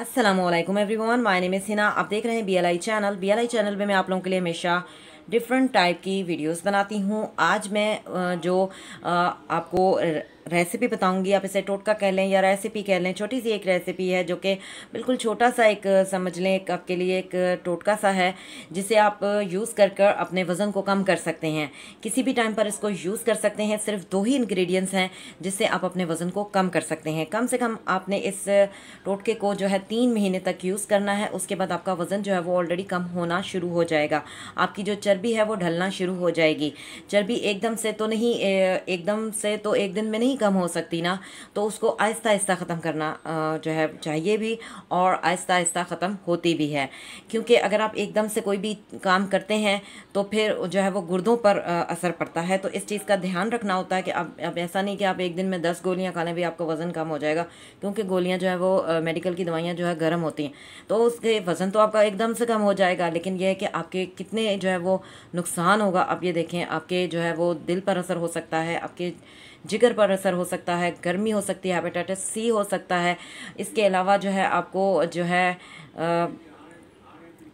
Aslam everyone my name Sinha आप देख रहे हैं B L I channel B L I channel में मैं आप लोगों के लिए हमेशा डिफरेंट टाइप की वीडियोस बनाती हूँ आज मैं जो आपको रेसिपी बताऊंगी आप इसे टोटका कह लें या रेसिपी कह लें छोटी सी एक रेसिपी है जो कि बिल्कुल छोटा सा एक समझ लें एक आपके लिए एक टोटका सा है जिसे आप यूज़ कर कर अपने वज़न को कम कर सकते हैं किसी भी टाइम पर इसको यूज़ कर सकते हैं सिर्फ दो ही इंग्रेडिएंट्स हैं जिससे आप अपने वज़न को कम कर सकते हैं कम से कम आपने इस टोटके को जो है तीन महीने तक यूज़ करना है उसके बाद आपका वज़न जो है वो ऑलरेडी कम होना शुरू हो जाएगा आपकी जो चर्बी है वो ढलना शुरू हो जाएगी चर्बी एकदम से तो नहीं एकदम से तो एक दिन में नहीं नहीं कम हो सकती ना तो उसको आहिस्ता आहिस्ता ख़त्म करना जो है चाहिए भी और आहिस्ता आहिस्ता ख़त्म होती भी है क्योंकि अगर आप एकदम से कोई भी काम करते हैं तो फिर जो है वो गुर्दों पर असर पड़ता है तो इस चीज़ का ध्यान रखना होता है कि आप अब ऐसा नहीं कि आप एक दिन में दस गोलियाँ खा लें भी आपका वज़न कम हो जाएगा क्योंकि गोलियाँ जो है वो मेडिकल की दवाइयाँ जो है गर्म होती हैं तो उसके वज़न तो आपका एकदम से कम हो जाएगा लेकिन यह है कि आपके कितने जो है वो नुकसान होगा आप ये देखें आपके जो है वो दिल पर असर हो सकता है आपके जिगर पर असर हो सकता है गर्मी हो सकती है हेपेटाइटिस सी हो सकता है इसके अलावा जो है आपको जो है आ,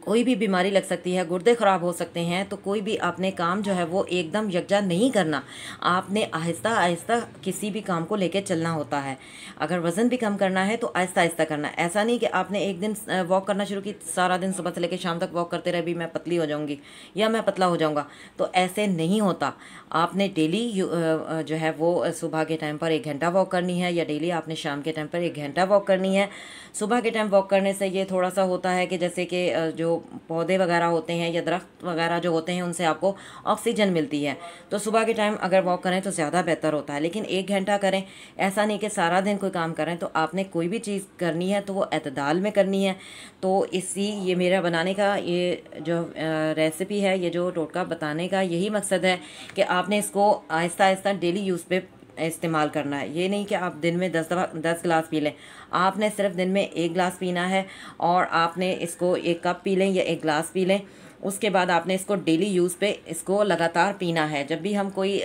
कोई भी बीमारी लग सकती है गुर्दे ख़राब हो सकते हैं तो कोई भी आपने काम जो है वो एकदम यकजा नहीं करना आपने आहिस्ता आहिस्ता किसी भी काम को लेकर चलना होता है अगर वज़न भी कम करना है तो आहिस्ता आहिस्ता करना ऐसा नहीं कि आपने एक दिन वॉक करना शुरू की सारा दिन सुबह से लेकर शाम तक वॉक करते रहे भी मैं पतली हो जाऊँगी या मैं पतला हो जाऊँगा तो ऐसे नहीं होता आपने डेली जो है वो सुबह के टाइम पर एक घंटा वॉक करनी है या डेली आपने शाम के टाइम पर एक घंटा वॉक करनी है सुबह के टाइम वॉक करने से ये थोड़ा सा होता है कि जैसे कि जो पौधे वगैरह होते हैं या दरख्त वगैरह जो होते हैं उनसे आपको ऑक्सीजन मिलती है तो सुबह के टाइम अगर वॉक करें तो ज़्यादा बेहतर होता है लेकिन एक घंटा करें ऐसा नहीं कि सारा दिन कोई काम करें तो आपने कोई भी चीज़ करनी है तो वो अतदाल में करनी है तो इसी ये मेरा बनाने का ये जो रेसिपी है ये जो टोटका बताने का यही मकसद है कि आपने इसको आहिस्ता आहिस्ता डेली यूज़ पर इस्तेमाल करना है ये नहीं कि आप दिन में दस दफा दस गिलास पी लें आपने सिर्फ दिन में एक गिलास पीना है और आपने इसको एक कप पी लें या एक गिलास पी लें उसके बाद आपने इसको डेली यूज़ पे इसको लगातार पीना है जब भी हम कोई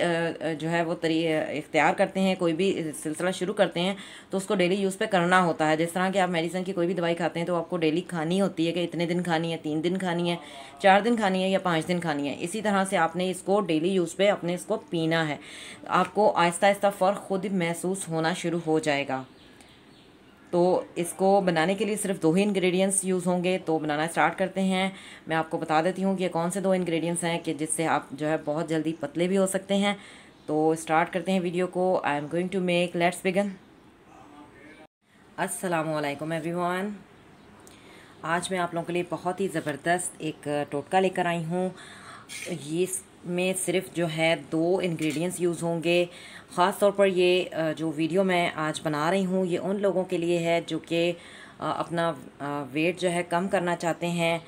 जो है वो तरी इख्तियार करते हैं कोई भी सिलसिला शुरू करते हैं तो उसको डेली यूज़ पे करना होता है जिस तरह कि आप मेडिसिन की कोई भी दवाई खाते हैं तो आपको डेली खानी होती है कि इतने दिन खानी है तीन दिन खानी है चार दिन खानी है या पाँच दिन खानी है इसी तरह से आपने इसको डेली यूज़ पर अपने इसको पीना है आपको आहिस्ता आहिस्ता फ़र्क खुद महसूस होना शुरू हो जाएगा तो इसको बनाने के लिए सिर्फ दो ही इंग्रेडिएंट्स यूज़ होंगे तो बनाना स्टार्ट करते हैं मैं आपको बता देती हूँ कि ये कौन से दो इंग्रेडिएंट्स हैं कि जिससे आप जो है बहुत जल्दी पतले भी हो सकते हैं तो स्टार्ट करते हैं वीडियो को I am going to make let's begin असलकम एवरीवान आज मैं आप लोगों के लिए बहुत ही ज़बरदस्त एक टोटका लेकर आई हूँ ये में सिर्फ जो है दो इंग्रेडिएंट्स यूज़ होंगे ख़ास तौर पर ये जो वीडियो मैं आज बना रही हूँ ये उन लोगों के लिए है जो कि अपना वेट जो है कम करना चाहते हैं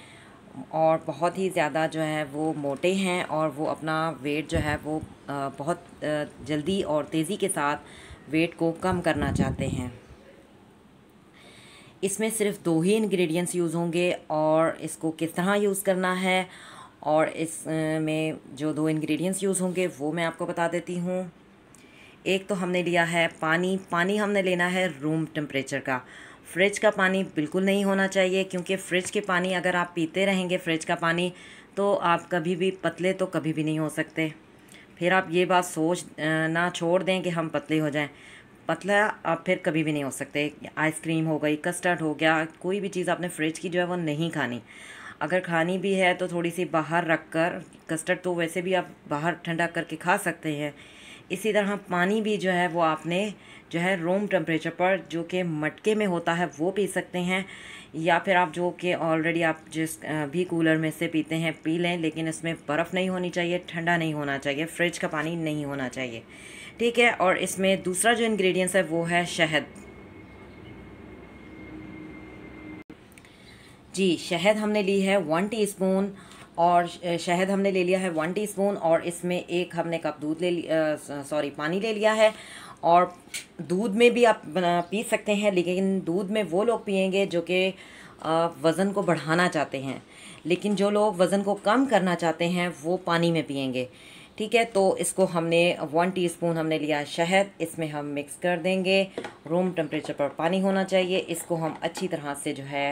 और बहुत ही ज़्यादा जो है वो मोटे हैं और वो अपना वेट जो है वो बहुत जल्दी और तेज़ी के साथ वेट को कम करना चाहते हैं इसमें सिर्फ दो ही इंग्रेडिएंट्स यूज़ होंगे और इसको किस तरह यूज़ करना है और इस में जो दो इंग्रेडिएंट्स यूज़ होंगे वो मैं आपको बता देती हूँ एक तो हमने लिया है पानी पानी हमने लेना है रूम टेम्परेचर का फ्रिज का पानी बिल्कुल नहीं होना चाहिए क्योंकि फ्रिज के पानी अगर आप पीते रहेंगे फ्रिज का पानी तो आप कभी भी पतले तो कभी भी नहीं हो सकते फिर आप ये बात सोच ना छोड़ दें कि हम पतले हो जाएं पतला आप फिर कभी भी नहीं हो सकते आइसक्रीम हो गई कस्टर्ड हो गया कोई भी चीज़ आपने फ्रिज की जो है वो नहीं खानी अगर खानी भी है तो थोड़ी सी बाहर रख कर कस्टर्ड तो वैसे भी आप बाहर ठंडा करके खा सकते हैं इसी तरह पानी भी जो है वो आपने जो है रूम टेम्परेचर पर जो कि मटके में होता है वो पी सकते हैं या फिर आप जो कि ऑलरेडी आप जिस भी कूलर में से पीते हैं पी लें लेकिन इसमें बर्फ़ नहीं होनी चाहिए ठंडा नहीं होना चाहिए फ्रिज का पानी नहीं होना चाहिए ठीक है और इसमें दूसरा जो इन्ग्रीडियंट्स है वो है शहद जी शहद हमने ली है वन टीस्पून और शहद हमने ले लिया है वन टीस्पून और इसमें एक हमने कप दूध ले सॉरी पानी ले लिया है और दूध में भी आप पी सकते हैं लेकिन दूध में वो लोग पियेंगे जो कि वज़न को बढ़ाना चाहते हैं लेकिन जो लोग वज़न को कम करना चाहते हैं वो पानी में पियेंगे ठीक है तो इसको हमने वन टीस्पून हमने लिया शहद इसमें हम मिक्स कर देंगे रूम टेम्परेचर पर पानी होना चाहिए इसको हम अच्छी तरह से जो है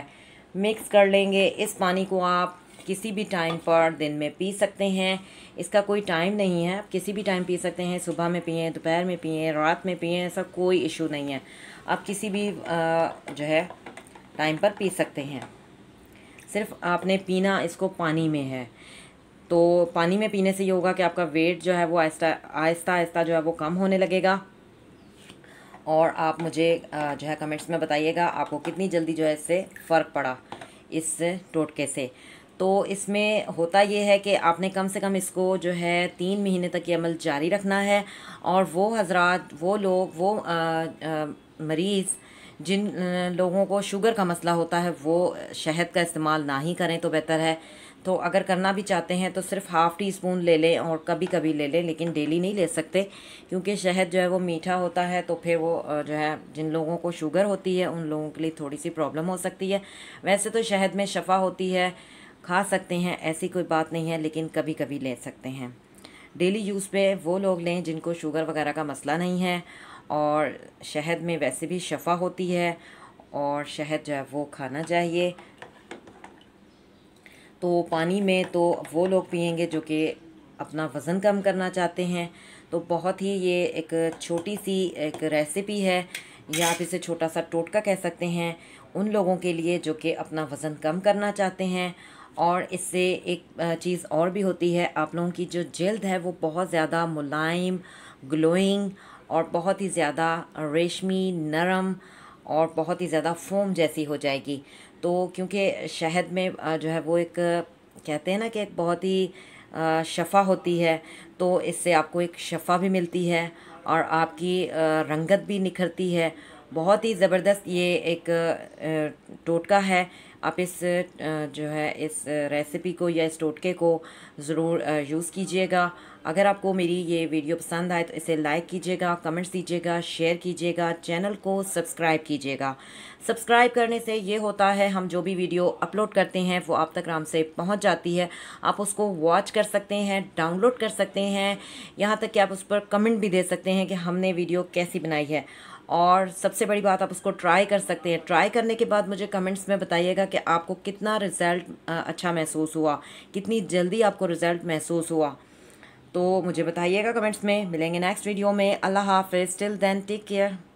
मिक्स कर लेंगे इस पानी को आप किसी भी टाइम पर दिन में पी सकते हैं इसका कोई टाइम नहीं है आप किसी भी टाइम पी सकते हैं सुबह में पिए दोपहर में पिए रात में पिए ऐसा कोई इशू नहीं है आप किसी भी जो है टाइम पर पी सकते हैं सिर्फ आपने पीना इसको पानी में है तो पानी में पीने से ये होगा कि आपका वेट जो है वो आहिस्ता आहिस्ता आहिस्ता जो है वो कम होने लगेगा और आप मुझे जो है कमेंट्स में बताइएगा आपको कितनी जल्दी जो है इससे फ़र्क पड़ा इस टोटके से तो इसमें होता ये है कि आपने कम से कम इसको जो है तीन महीने तक ये अमल जारी रखना है और वो हज़रा वो लोग वो आ, आ, मरीज़ जिन लोगों को शुगर का मसला होता है वो शहद का इस्तेमाल ना ही करें तो बेहतर है तो अगर करना भी चाहते हैं तो सिर्फ हाफ़ टी स्पून ले लें और कभी कभी ले लें लेकिन डेली नहीं ले सकते क्योंकि शहद जो है वो मीठा होता है तो फिर वो जो है जिन लोगों को शुगर होती है उन लोगों के लिए थोड़ी सी प्रॉब्लम हो सकती है वैसे तो शहद में शफा होती है खा सकते हैं ऐसी कोई बात नहीं है लेकिन कभी कभी ले सकते हैं डेली यूज़ पे वो लोग लें जिनको शुगर वगैरह का मसला नहीं है और शहद में वैसे भी शफा होती है और शहद जो है वो खाना चाहिए तो पानी में तो वो लोग पियेंगे जो कि अपना वज़न कम करना चाहते हैं तो बहुत ही ये एक छोटी सी एक रेसिपी है या आप इसे छोटा सा टोटका कह सकते हैं उन लोगों के लिए जो कि अपना वज़न कम करना चाहते हैं और इससे एक चीज़ और भी होती है आप लोगों की जो जल्द है वो बहुत ज़्यादा मुलायम ग्लोइंग और बहुत ही ज़्यादा रेशमी नरम और बहुत ही ज़्यादा फोम जैसी हो जाएगी तो क्योंकि शहद में जो है वो एक कहते हैं ना कि एक बहुत ही शफ़ा होती है तो इससे आपको एक शफ़ा भी मिलती है और आपकी रंगत भी निखरती है बहुत ही ज़बरदस्त ये एक टोटका है आप इस जो है इस रेसिपी को या इस टोटके को ज़रूर यूज़ कीजिएगा अगर आपको मेरी ये वीडियो पसंद आए तो इसे लाइक कीजिएगा कमेंट्स दीजिएगा शेयर कीजिएगा चैनल को सब्सक्राइब कीजिएगा सब्सक्राइब करने से ये होता है हम जो भी वीडियो अपलोड करते हैं वो आप तक आराम से पहुंच जाती है आप उसको वॉच कर सकते हैं डाउनलोड कर सकते हैं यहाँ तक कि आप उस पर कमेंट भी दे सकते हैं कि हमने वीडियो कैसी बनाई है और सबसे बड़ी बात आप उसको ट्राई कर सकते हैं ट्राई करने के बाद मुझे कमेंट्स में बताइएगा कि आपको कितना रिज़ल्ट अच्छा महसूस हुआ कितनी जल्दी आपको रिज़ल्ट महसूस हुआ तो मुझे बताइएगा कमेंट्स में मिलेंगे नेक्स्ट वीडियो में अल्लाह हाफिज़ टिल देन टेक केयर